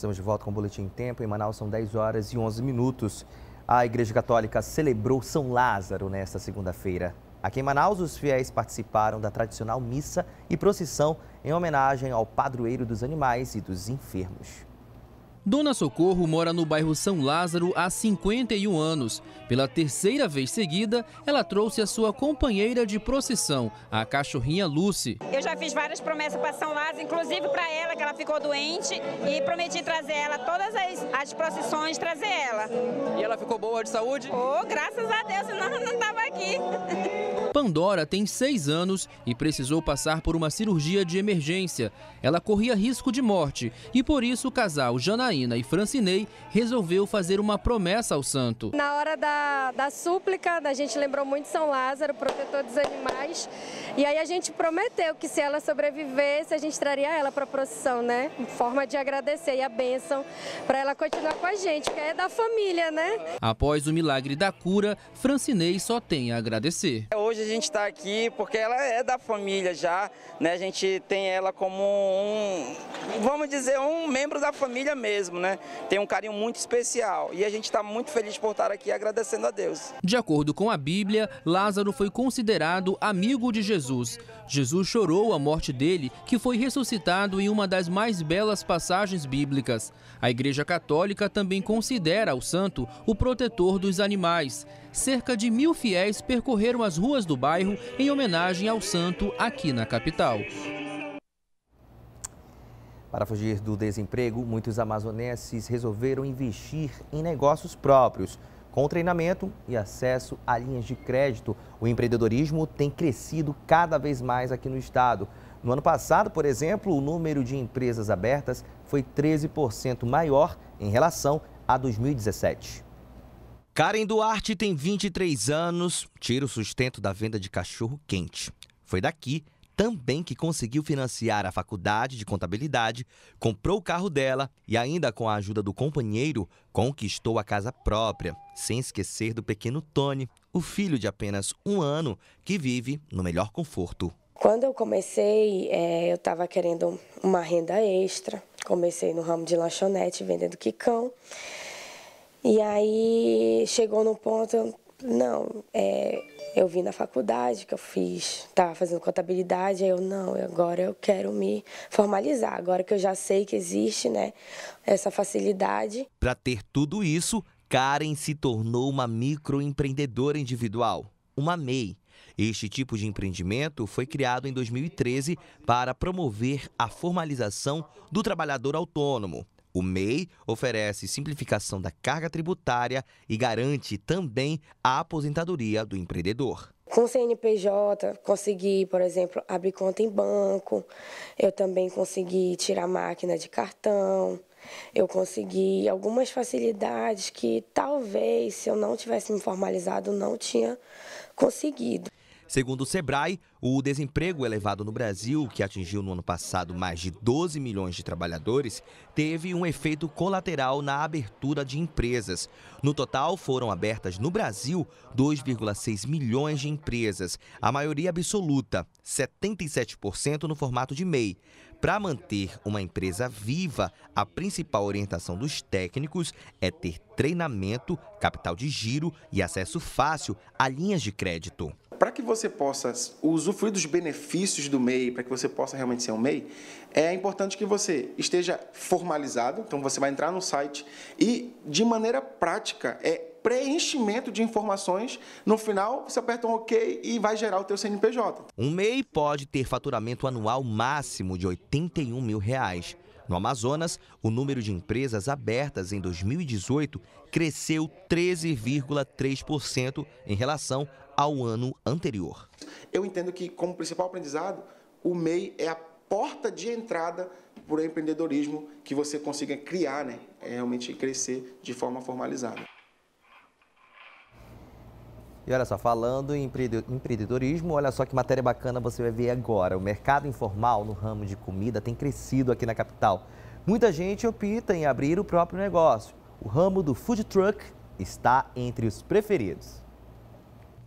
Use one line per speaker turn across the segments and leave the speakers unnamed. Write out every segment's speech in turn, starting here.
Estamos de volta com o Boletim em Tempo. Em Manaus são 10 horas e 11 minutos. A Igreja Católica celebrou São Lázaro nesta segunda-feira. Aqui em Manaus, os fiéis participaram da tradicional missa e procissão em homenagem ao padroeiro dos animais e dos enfermos.
Dona Socorro mora no bairro São Lázaro há 51 anos. Pela terceira vez seguida, ela trouxe a sua companheira de procissão, a cachorrinha Lucy.
Eu já fiz várias promessas para São Lázaro, inclusive para ela, que ela ficou doente, e prometi trazer ela todas as, as procissões, trazer ela. E ela ficou boa de saúde? Oh, graças a Deus, senão não estava
aqui. Pandora tem seis anos e precisou passar por uma cirurgia de emergência. Ela corria risco de morte e por isso o casal Janaína Janaína e Francinei, resolveu fazer uma promessa ao santo.
Na hora da, da súplica, a gente lembrou muito São Lázaro, protetor dos animais. E aí a gente prometeu que se ela sobrevivesse, a gente traria ela para a procissão, né? Em forma de agradecer e a bênção para ela continuar com a gente, que é da família, né?
Após o milagre da cura, Francinei só tem a agradecer.
É, hoje a gente está aqui porque ela é da família já, né? A gente tem ela como um, vamos dizer, um membro da família mesmo, né? Tem um carinho muito especial e a gente está muito feliz por estar aqui agradecendo a Deus.
De acordo com a Bíblia, Lázaro foi considerado amigo de Jesus Jesus. Jesus chorou a morte dele, que foi ressuscitado em uma das mais belas passagens bíblicas. A Igreja Católica também considera o santo o protetor dos animais. Cerca de mil fiéis percorreram as ruas do bairro em homenagem ao santo
aqui na capital. Para fugir do desemprego, muitos amazonenses resolveram investir em negócios próprios. Com treinamento e acesso a linhas de crédito, o empreendedorismo tem crescido cada vez mais aqui no estado. No ano passado, por exemplo, o número de empresas abertas foi 13% maior em relação a 2017. Karen Duarte tem 23 anos, tira o sustento da venda de cachorro quente. Foi daqui também que conseguiu financiar a faculdade de contabilidade, comprou o carro dela e, ainda com a ajuda do companheiro, conquistou a casa própria, sem esquecer do pequeno Tony, o filho de apenas um ano que vive no melhor conforto.
Quando eu comecei, é, eu estava querendo uma renda extra. Comecei no ramo de lanchonete, vendendo quicão. E aí chegou no ponto, não, é, eu vim na faculdade que eu fiz, estava fazendo contabilidade, aí eu, não, agora eu quero me formalizar, agora que eu já sei que existe, né, essa facilidade.
Para ter tudo isso, Karen se tornou uma microempreendedora individual, uma MEI. Este tipo de empreendimento foi criado em 2013 para promover a formalização do trabalhador autônomo. O MEI oferece simplificação da carga tributária e garante também a aposentadoria do empreendedor.
Com o CNPJ, consegui, por exemplo, abrir conta em banco, eu também consegui tirar máquina de cartão, eu consegui algumas facilidades que talvez, se eu não tivesse me formalizado, não tinha conseguido.
Segundo o Sebrae, o desemprego elevado no Brasil, que atingiu no ano passado mais de 12 milhões de trabalhadores, teve um efeito colateral na abertura de empresas. No total, foram abertas no Brasil 2,6 milhões de empresas, a maioria absoluta, 77% no formato de MEI. Para manter uma empresa viva, a principal orientação dos técnicos é ter treinamento, capital de giro e acesso fácil a linhas de crédito
para que você possa usufruir dos benefícios do MEI, para que você possa realmente ser um MEI, é importante que você esteja formalizado, então você vai entrar no site e, de maneira prática, é preenchimento de informações. No final, você aperta um OK e vai gerar o teu CNPJ. Um MEI
pode ter faturamento anual máximo de 81 mil reais. No Amazonas, o número de empresas abertas em 2018 cresceu 13,3% em relação ao ano anterior.
Eu entendo que, como principal aprendizado, o MEI é a porta de entrada para o empreendedorismo que você consiga criar, né? É realmente crescer de forma formalizada.
E olha só, falando em empreendedorismo, olha só que matéria bacana você vai ver agora. O mercado informal no ramo de comida tem crescido aqui na capital. Muita gente opta em abrir o próprio negócio. O ramo do food truck está entre os preferidos.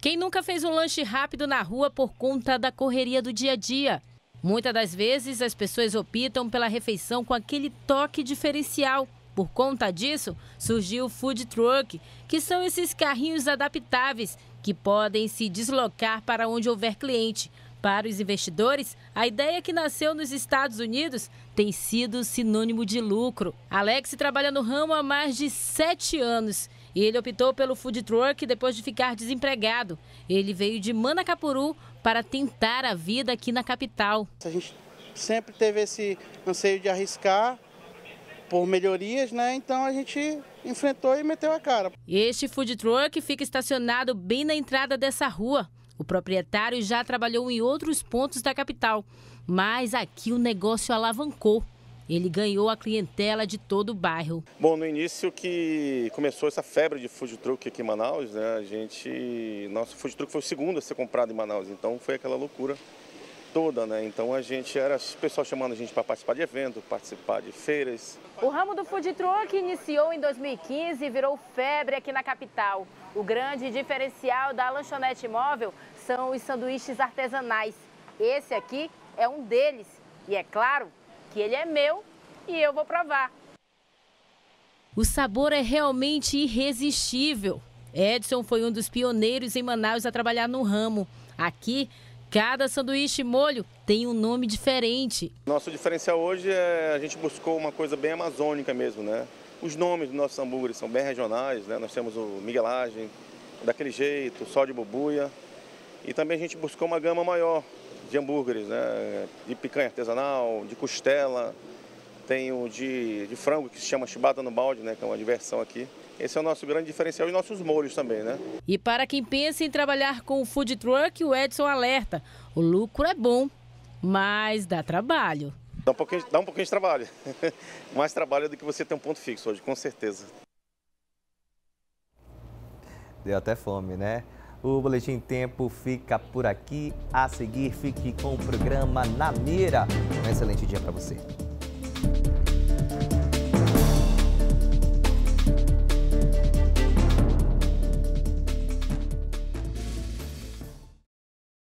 Quem nunca fez um lanche rápido na rua por conta da correria do dia a dia? Muitas das vezes as pessoas optam pela refeição com aquele toque diferencial. Por conta disso, surgiu o food truck, que são esses carrinhos adaptáveis que podem se deslocar para onde houver cliente. Para os investidores, a ideia que nasceu nos Estados Unidos tem sido sinônimo de lucro. Alex trabalha no ramo há mais de sete anos e ele optou pelo food truck depois de ficar desempregado. Ele veio de Manacapuru para tentar a vida aqui na capital.
A gente sempre teve esse anseio de arriscar por melhorias, né? Então a gente enfrentou e meteu a cara. Este food truck
fica estacionado bem na entrada dessa rua. O proprietário já trabalhou em outros pontos da capital, mas aqui o negócio alavancou. Ele ganhou a clientela de todo o bairro.
Bom, no início que começou essa febre de food truck aqui em Manaus, né? A gente, nosso food truck foi o segundo a ser comprado em Manaus, então foi aquela loucura toda, né? Então a gente era o pessoal chamando a gente para participar de evento, participar de feiras.
O ramo do food truck iniciou em 2015 e virou febre aqui na capital. O grande diferencial da lanchonete móvel são os sanduíches artesanais. Esse aqui é um deles e é claro que ele é meu e eu vou provar. O sabor é realmente irresistível. Edson foi um dos pioneiros em Manaus a trabalhar no ramo. Aqui, cada sanduíche molho tem um nome diferente.
Nosso diferencial hoje é a gente buscou uma coisa bem amazônica mesmo, né? Os nomes dos nossos hambúrgueres são bem regionais, né? Nós temos o miguelagem, daquele jeito, o sol de bubuia. E também a gente buscou uma gama maior, de hambúrgueres, né? de picanha artesanal, de costela, tem o de, de frango que se chama chibata no balde, né? que é uma diversão aqui. Esse é o nosso grande diferencial e nossos molhos também, né?
E para quem pensa em trabalhar com o food truck, o Edson alerta: o lucro é bom, mas dá trabalho.
Dá um pouquinho, dá um pouquinho de trabalho. Mais trabalho do que você ter um ponto fixo hoje, com certeza.
Deu até fome, né? O Boletim Tempo fica por aqui. A seguir, fique com o programa Na Mira. Um excelente dia para você.